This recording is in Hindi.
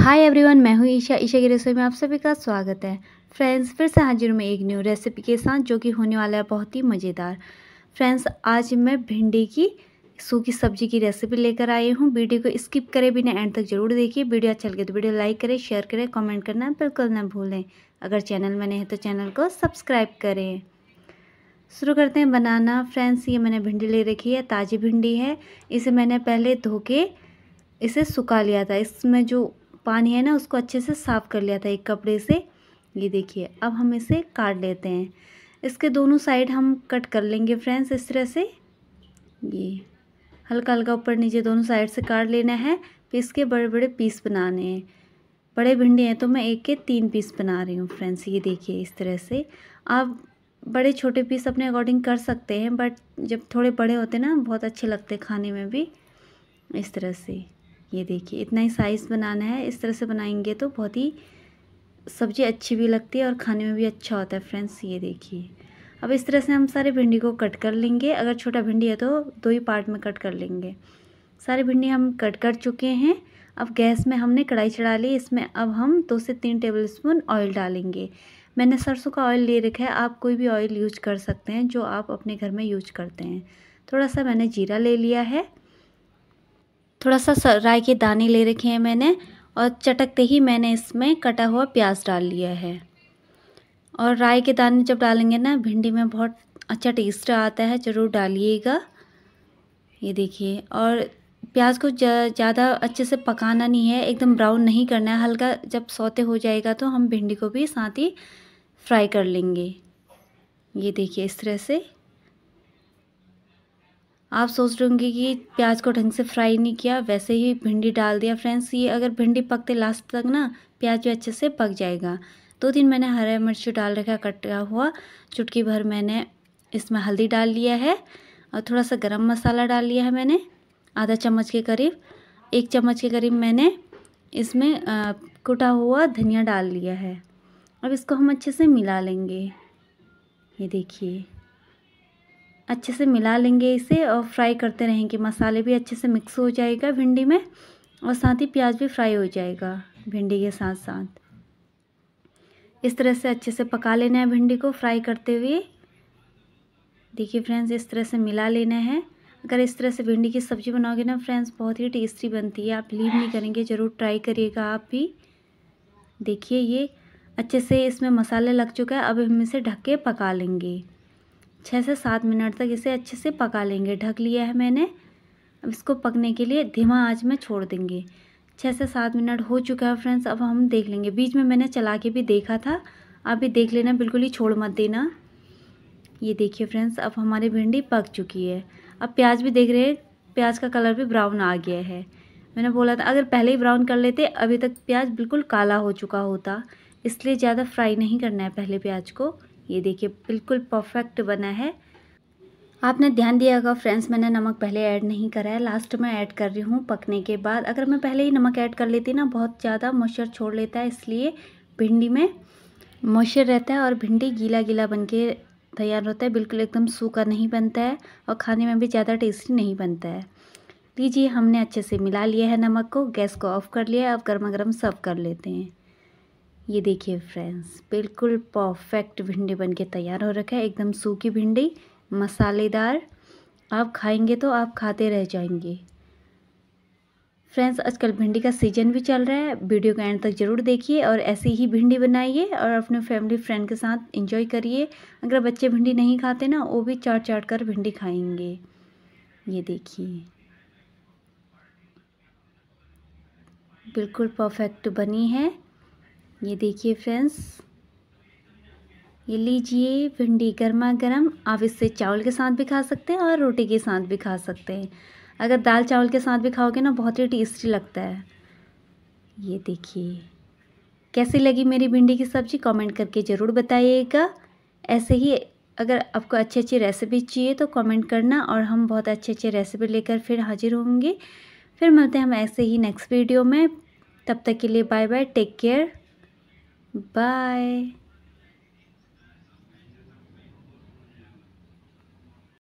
हाय एवरीवन मैं हूँ ईशा ईशा की रसोई में आप सभी का स्वागत है फ्रेंड्स फिर से हाजिर में एक न्यू रेसिपी के साथ जो कि होने वाला है बहुत ही मज़ेदार फ्रेंड्स आज मैं भिंडी की सूखी सब्जी की रेसिपी लेकर आई हूँ वीडियो को स्किप करें बिना एंड तक जरूर देखिए वीडियो अच्छा लगे तो वीडियो लाइक करें शेयर करें कॉमेंट करना बिल्कुल ना भूलें अगर चैनल में नहीं है तो चैनल को सब्सक्राइब करें शुरू करते हैं बनाना फ्रेंड्स ये मैंने भिंडी ले रखी है ताज़ी भिंडी है इसे मैंने पहले धो के इसे सुखा लिया था इसमें जो पानी है ना उसको अच्छे से साफ़ कर लिया था एक कपड़े से ये देखिए अब हम इसे काट लेते हैं इसके दोनों साइड हम कट कर लेंगे फ्रेंड्स इस तरह से ये हल्का हल्का ऊपर नीचे दोनों साइड से काट लेना है फिर इसके बड़े बड़े पीस बनाने हैं बड़े भिंडी हैं तो मैं एक के तीन पीस बना रही हूँ फ्रेंड्स ये देखिए इस तरह से आप बड़े छोटे पीस अपने अकॉर्डिंग कर सकते हैं बट जब थोड़े बड़े होते ना बहुत अच्छे लगते खाने में भी इस तरह से ये देखिए इतना ही साइज़ बनाना है इस तरह से बनाएंगे तो बहुत ही सब्ज़ी अच्छी भी लगती है और खाने में भी अच्छा होता है फ्रेंड्स ये देखिए अब इस तरह से हम सारे भिंडी को कट कर लेंगे अगर छोटा भिंडी है तो दो ही पार्ट में कट कर लेंगे सारी भिंडी हम कट कर चुके हैं अब गैस में हमने कढ़ाई चढ़ा ली इसमें अब हम दो से तीन टेबल स्पून ऑयल डालेंगे मैंने सरसों का ऑयल ले रखा है आप कोई भी ऑयल यूज कर सकते हैं जो आप अपने घर में यूज करते हैं थोड़ा सा मैंने जीरा ले लिया है थोड़ा सा राई के दाने ले रखे हैं मैंने और चटकते ही मैंने इसमें कटा हुआ प्याज डाल लिया है और राई के दाने जब डालेंगे ना भिंडी में बहुत अच्छा टेस्ट आता है ज़रूर डालिएगा ये देखिए और प्याज को ज़्यादा अच्छे से पकाना नहीं है एकदम ब्राउन नहीं करना है हल्का जब सौते हो जाएगा तो हम भिंडी को भी साथ ही फ्राई कर लेंगे ये देखिए इस तरह से आप सोच रहे होंगे कि प्याज को ढंग से फ्राई नहीं किया वैसे ही भिंडी डाल दिया फ्रेंड्स ये अगर भिंडी पकते लास्ट तक ना प्याज भी अच्छे से पक जाएगा दो दिन मैंने हरा मिर्च डाल रखा कटा हुआ चुटकी भर मैंने इसमें हल्दी डाल लिया है और थोड़ा सा गरम मसाला डाल लिया है मैंने आधा चम्मच के करीब एक चम्मच के करीब मैंने इसमें कुटा हुआ धनिया डाल लिया है अब इसको हम अच्छे से मिला लेंगे ये देखिए अच्छे से मिला लेंगे इसे और फ्राई करते रहेंगे मसाले भी अच्छे से मिक्स हो जाएगा भिंडी में और साथ ही प्याज भी फ्राई हो जाएगा भिंडी के साथ साथ इस तरह से अच्छे से पका लेना है भिंडी को फ्राई करते हुए देखिए फ्रेंड्स इस तरह से मिला लेना है अगर इस तरह से भिंडी की सब्ज़ी बनाओगे ना फ्रेंड्स बहुत ही टेस्टी बनती है आप लीव नहीं करेंगे ज़रूर ट्राई करिएगा आप भी देखिए ये अच्छे से इसमें मसाले लग चुका है अब हम इसे ढक के पका लेंगे छः से सात मिनट तक इसे अच्छे से पका लेंगे ढक लिया है मैंने अब इसको पकने के लिए धीमा आँच में छोड़ देंगे छः से सात मिनट हो चुका है फ्रेंड्स अब हम देख लेंगे बीच में मैंने चला के भी देखा था आप भी देख लेना बिल्कुल ही छोड़ मत देना ये देखिए फ्रेंड्स अब हमारी भिंडी पक चुकी है अब प्याज भी देख रहे हैं प्याज का कलर भी ब्राउन आ गया है मैंने बोला था अगर पहले ही ब्राउन कर लेते अभी तक प्याज बिल्कुल काला हो चुका होता इसलिए ज़्यादा फ्राई नहीं करना है पहले प्याज को ये देखिए बिल्कुल परफेक्ट बना है आपने ध्यान दिया होगा फ्रेंड्स मैंने नमक पहले ऐड नहीं करा है लास्ट में ऐड कर रही हूँ पकने के बाद अगर मैं पहले ही नमक ऐड कर लेती ना बहुत ज़्यादा मॉइस्चर छोड़ लेता है इसलिए भिंडी में मॉइस्चर रहता है और भिंडी गीला गीला बन के तैयार होता है बिल्कुल एकदम सूखा नहीं बनता है और खाने में भी ज़्यादा टेस्टी नहीं बनता है लीजिए हमने अच्छे से मिला लिया है नमक को गैस को ऑफ़ कर लिया है अब गर्मा गर्म सर्व कर लेते हैं ये देखिए फ्रेंड्स बिल्कुल परफेक्ट भिंडी बन के तैयार हो रखा है एकदम सूखी भिंडी मसालेदार आप खाएंगे तो आप खाते रह जाएंगे फ्रेंड्स आजकल भिंडी का सीजन भी चल रहा है वीडियो का एंड तक ज़रूर देखिए और ऐसी ही भिंडी बनाइए और अपने फैमिली फ्रेंड के साथ इंजॉय करिए अगर बच्चे भिंडी नहीं खाते ना वो भी चाट चाट कर भिंडी खाएंगे ये देखिए बिल्कुल परफेक्ट बनी है ये देखिए फ्रेंड्स ये लीजिए भिंडी गर्मा गर्म आप इससे चावल के साथ भी खा सकते हैं और रोटी के साथ भी खा सकते हैं अगर दाल चावल के साथ भी खाओगे ना बहुत ही टेस्टी लगता है ये देखिए कैसी लगी मेरी भिंडी की सब्ज़ी कमेंट करके ज़रूर बताइएगा ऐसे ही अगर आपको अच्छी अच्छी रेसिपी चाहिए तो कमेंट करना और हम बहुत अच्छे अच्छे रेसिपी लेकर फिर हाजिर होंगे फिर मिलते हैं हम ऐसे ही नेक्स्ट वीडियो में तब तक के लिए bye bye take care Bye.